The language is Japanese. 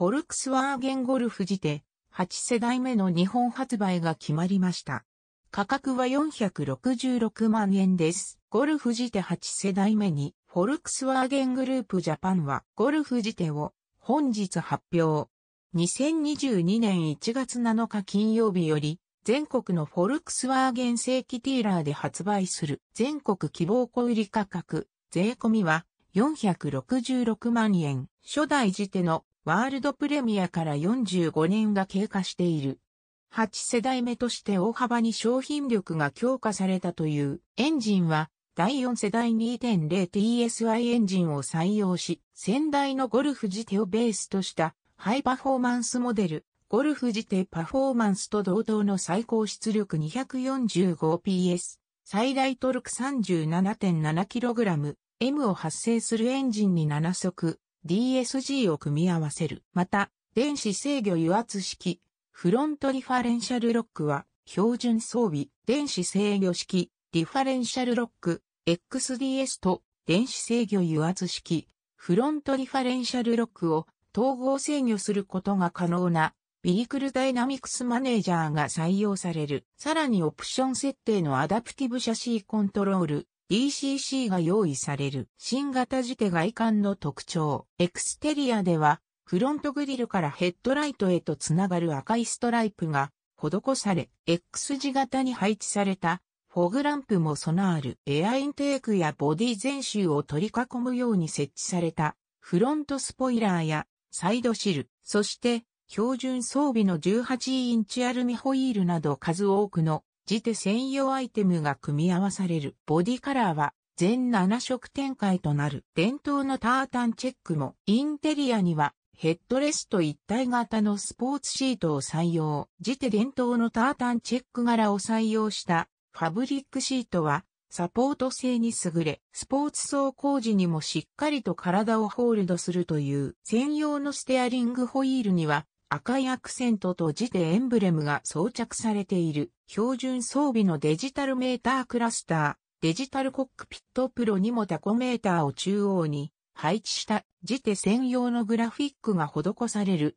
フォルクスワーゲンゴルフジテ8世代目の日本発売が決まりました。価格は466万円です。ゴルフジテ8世代目に、フォルクスワーゲングループジャパンはゴルフジテを本日発表。2022年1月7日金曜日より、全国のフォルクスワーゲン正規ティーラーで発売する全国希望小売価格、税込みは466万円。初代時テのワールドプレミアから45年が経過している。8世代目として大幅に商品力が強化されたというエンジンは第4世代 2.0TSI エンジンを採用し、先代のゴルフジテをベースとしたハイパフォーマンスモデル、ゴルフジテパフォーマンスと同等の最高出力 245PS、最大トルク 37.7kg、M を発生するエンジンに7速、DSG を組み合わせる。また、電子制御油圧式、フロントリファレンシャルロックは、標準装備、電子制御式、リファレンシャルロック、XDS と、電子制御油圧式、フロントリファレンシャルロックを統合制御することが可能な、ビリクルダイナミクスマネージャーが採用される。さらにオプション設定のアダプティブシャシーコントロール、e c c が用意される新型ジテ外観の特徴。エクステリアではフロントグリルからヘッドライトへとつながる赤いストライプが施され、X 字型に配置されたフォグランプも備わるエアインテークやボディ全周を取り囲むように設置されたフロントスポイラーやサイドシル、そして標準装備の18インチアルミホイールなど数多くの自手専用アイテムが組み合わされる。ボディカラーは全7色展開となる。伝統のタータンチェックもインテリアにはヘッドレスト一体型のスポーツシートを採用。自手伝統のタータンチェック柄を採用したファブリックシートはサポート性に優れ、スポーツ走行時にもしっかりと体をホールドするという専用のステアリングホイールには赤いアクセントと字でエンブレムが装着されている標準装備のデジタルメータークラスター、デジタルコックピットプロにもタコメーターを中央に配置した字テ専用のグラフィックが施される